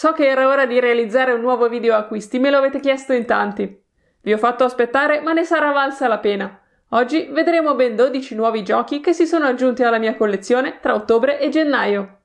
So che era ora di realizzare un nuovo video acquisti, me lo avete chiesto in tanti. Vi ho fatto aspettare, ma ne sarà valsa la pena. Oggi vedremo ben 12 nuovi giochi che si sono aggiunti alla mia collezione tra ottobre e gennaio.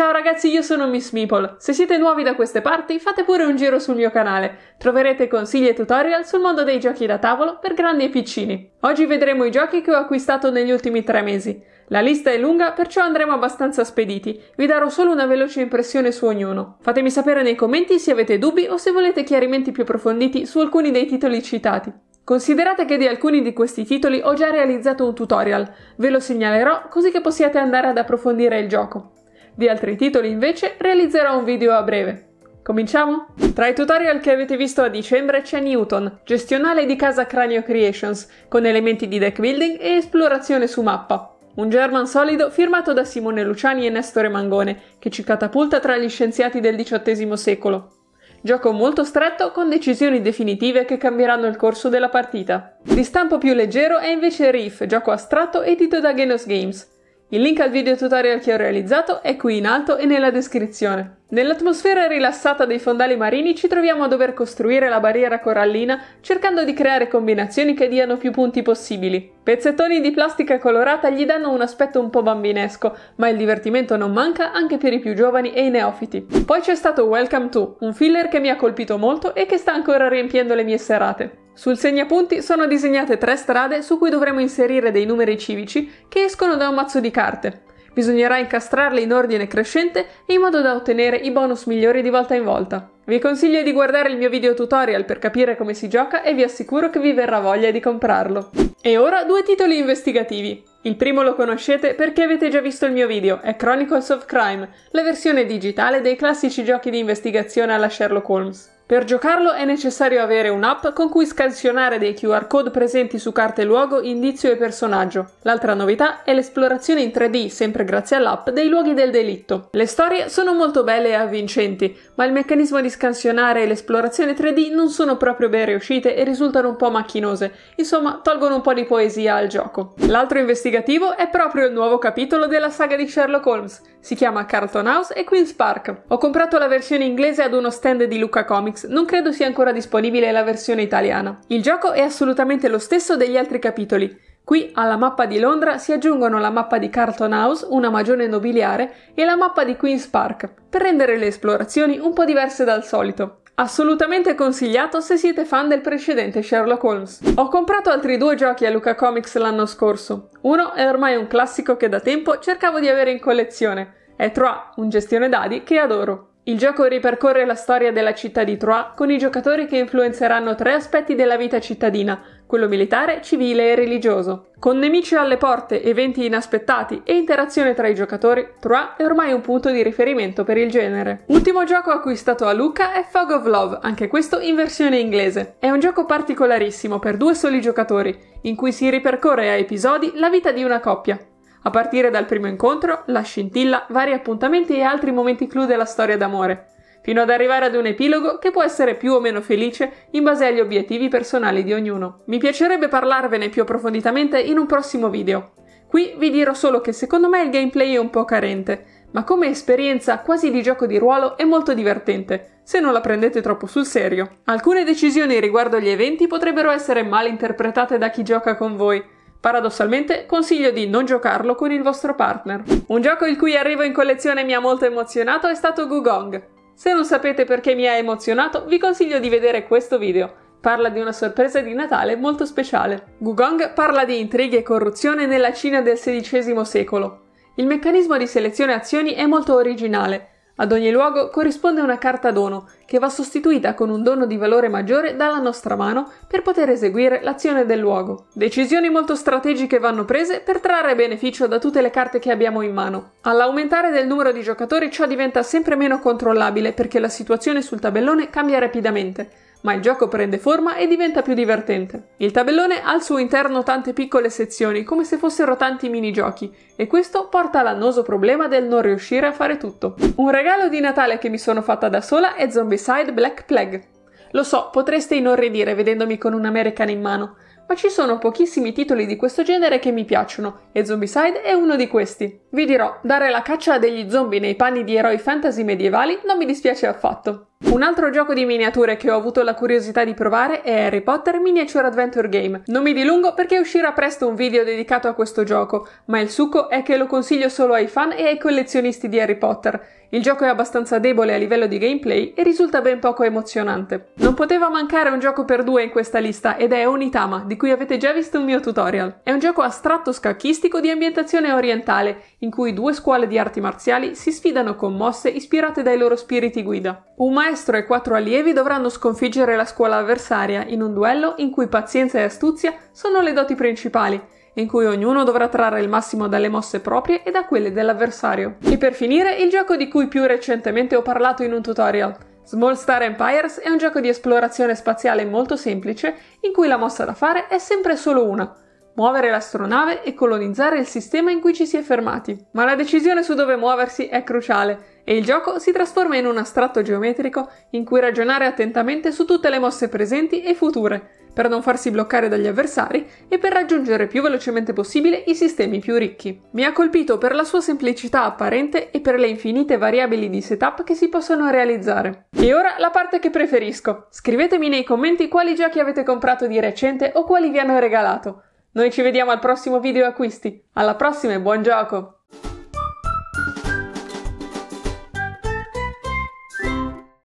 Ciao ragazzi, io sono Miss Meeple. Se siete nuovi da queste parti, fate pure un giro sul mio canale. Troverete consigli e tutorial sul mondo dei giochi da tavolo per grandi e piccini. Oggi vedremo i giochi che ho acquistato negli ultimi tre mesi. La lista è lunga, perciò andremo abbastanza spediti. Vi darò solo una veloce impressione su ognuno. Fatemi sapere nei commenti se avete dubbi o se volete chiarimenti più approfonditi su alcuni dei titoli citati. Considerate che di alcuni di questi titoli ho già realizzato un tutorial, ve lo segnalerò così che possiate andare ad approfondire il gioco. Di altri titoli invece realizzerò un video a breve. Cominciamo? Tra i tutorial che avete visto a dicembre c'è Newton, gestionale di casa Cranio Creations, con elementi di deck building e esplorazione su mappa. Un German solido firmato da Simone Luciani e Nestore Mangone, che ci catapulta tra gli scienziati del XVIII secolo. Gioco molto stretto con decisioni definitive che cambieranno il corso della partita. Di stampo più leggero è invece Reef, gioco astratto edito da Genos Games, il link al video tutorial che ho realizzato è qui in alto e nella descrizione. Nell'atmosfera rilassata dei fondali marini ci troviamo a dover costruire la barriera corallina cercando di creare combinazioni che diano più punti possibili. Pezzettoni di plastica colorata gli danno un aspetto un po' bambinesco, ma il divertimento non manca anche per i più giovani e i neofiti. Poi c'è stato Welcome To, un filler che mi ha colpito molto e che sta ancora riempiendo le mie serate. Sul segnapunti sono disegnate tre strade su cui dovremo inserire dei numeri civici che escono da un mazzo di carte. Bisognerà incastrarle in ordine crescente in modo da ottenere i bonus migliori di volta in volta. Vi consiglio di guardare il mio video tutorial per capire come si gioca e vi assicuro che vi verrà voglia di comprarlo. E ora due titoli investigativi. Il primo lo conoscete perché avete già visto il mio video, è Chronicles of Crime, la versione digitale dei classici giochi di investigazione alla Sherlock Holmes. Per giocarlo è necessario avere un'app con cui scansionare dei QR code presenti su carte luogo, indizio e personaggio. L'altra novità è l'esplorazione in 3D, sempre grazie all'app, dei luoghi del delitto. Le storie sono molto belle e avvincenti, ma il meccanismo di scansionare e l'esplorazione 3D non sono proprio ben riuscite e risultano un po' macchinose, insomma tolgono un po' di poesia al gioco. L'altro investigativo è proprio il nuovo capitolo della saga di Sherlock Holmes, si chiama Carlton House e Queen's Park. Ho comprato la versione inglese ad uno stand di Luca Comics non credo sia ancora disponibile la versione italiana. Il gioco è assolutamente lo stesso degli altri capitoli. Qui alla mappa di Londra si aggiungono la mappa di Carlton House, una magione nobiliare, e la mappa di Queen's Park, per rendere le esplorazioni un po' diverse dal solito. Assolutamente consigliato se siete fan del precedente Sherlock Holmes. Ho comprato altri due giochi a Luca Comics l'anno scorso. Uno è ormai un classico che da tempo cercavo di avere in collezione. È Troa, un gestione dadi che adoro. Il gioco ripercorre la storia della città di Troyes con i giocatori che influenzeranno tre aspetti della vita cittadina, quello militare, civile e religioso. Con nemici alle porte, eventi inaspettati e interazione tra i giocatori, Troyes è ormai un punto di riferimento per il genere. Ultimo gioco acquistato a Luca è Fog of Love, anche questo in versione inglese. È un gioco particolarissimo per due soli giocatori, in cui si ripercorre a episodi la vita di una coppia, a partire dal primo incontro, la scintilla, vari appuntamenti e altri momenti clou della storia d'amore, fino ad arrivare ad un epilogo che può essere più o meno felice in base agli obiettivi personali di ognuno. Mi piacerebbe parlarvene più approfonditamente in un prossimo video. Qui vi dirò solo che secondo me il gameplay è un po' carente, ma come esperienza quasi di gioco di ruolo è molto divertente, se non la prendete troppo sul serio. Alcune decisioni riguardo gli eventi potrebbero essere mal interpretate da chi gioca con voi, Paradossalmente, consiglio di non giocarlo con il vostro partner. Un gioco il cui arrivo in collezione mi ha molto emozionato è stato Gugong. Se non sapete perché mi ha emozionato, vi consiglio di vedere questo video. Parla di una sorpresa di Natale molto speciale. Gugong parla di intrighi e corruzione nella Cina del XVI secolo. Il meccanismo di selezione azioni è molto originale ad ogni luogo corrisponde una carta dono che va sostituita con un dono di valore maggiore dalla nostra mano per poter eseguire l'azione del luogo. Decisioni molto strategiche vanno prese per trarre beneficio da tutte le carte che abbiamo in mano. All'aumentare del numero di giocatori ciò diventa sempre meno controllabile perché la situazione sul tabellone cambia rapidamente ma il gioco prende forma e diventa più divertente. Il tabellone ha al suo interno tante piccole sezioni, come se fossero tanti minigiochi, e questo porta all'annoso problema del non riuscire a fare tutto. Un regalo di Natale che mi sono fatta da sola è Zombicide Black Plague. Lo so, potreste inorridire vedendomi con un American in mano, ma ci sono pochissimi titoli di questo genere che mi piacciono e Zombicide è uno di questi. Vi dirò, dare la caccia a degli zombie nei panni di eroi fantasy medievali non mi dispiace affatto. Un altro gioco di miniature che ho avuto la curiosità di provare è Harry Potter Miniature Adventure Game. Non mi dilungo perché uscirà presto un video dedicato a questo gioco, ma il succo è che lo consiglio solo ai fan e ai collezionisti di Harry Potter. Il gioco è abbastanza debole a livello di gameplay e risulta ben poco emozionante. Non poteva mancare un gioco per due in questa lista ed è Onitama, di cui avete già visto un mio tutorial. È un gioco astratto scacchistico di ambientazione orientale, in cui due scuole di arti marziali si sfidano con mosse ispirate dai loro spiriti guida. Un maestro e quattro allievi dovranno sconfiggere la scuola avversaria in un duello in cui pazienza e astuzia sono le doti principali, in cui ognuno dovrà trarre il massimo dalle mosse proprie e da quelle dell'avversario. E per finire, il gioco di cui più recentemente ho parlato in un tutorial. Small Star Empires è un gioco di esplorazione spaziale molto semplice in cui la mossa da fare è sempre solo una, muovere l'astronave e colonizzare il sistema in cui ci si è fermati. Ma la decisione su dove muoversi è cruciale e il gioco si trasforma in un astratto geometrico in cui ragionare attentamente su tutte le mosse presenti e future, per non farsi bloccare dagli avversari e per raggiungere più velocemente possibile i sistemi più ricchi. Mi ha colpito per la sua semplicità apparente e per le infinite variabili di setup che si possono realizzare. E ora la parte che preferisco. Scrivetemi nei commenti quali giochi avete comprato di recente o quali vi hanno regalato. Noi ci vediamo al prossimo video acquisti. Alla prossima e buon gioco!